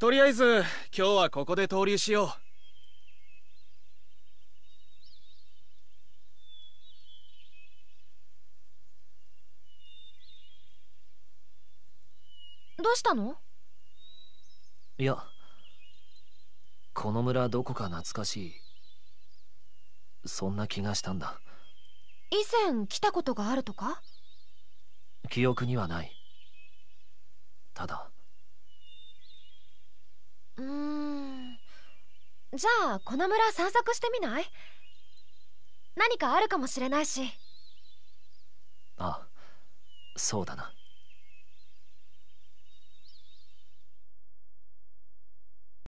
とりあえず今日はここで登流しようどうしたのいやこの村どこか懐かしいそんな気がしたんだ以前来たことがあるとか記憶にはないただじゃあこの村散策してみない何かあるかもしれないしあそうだな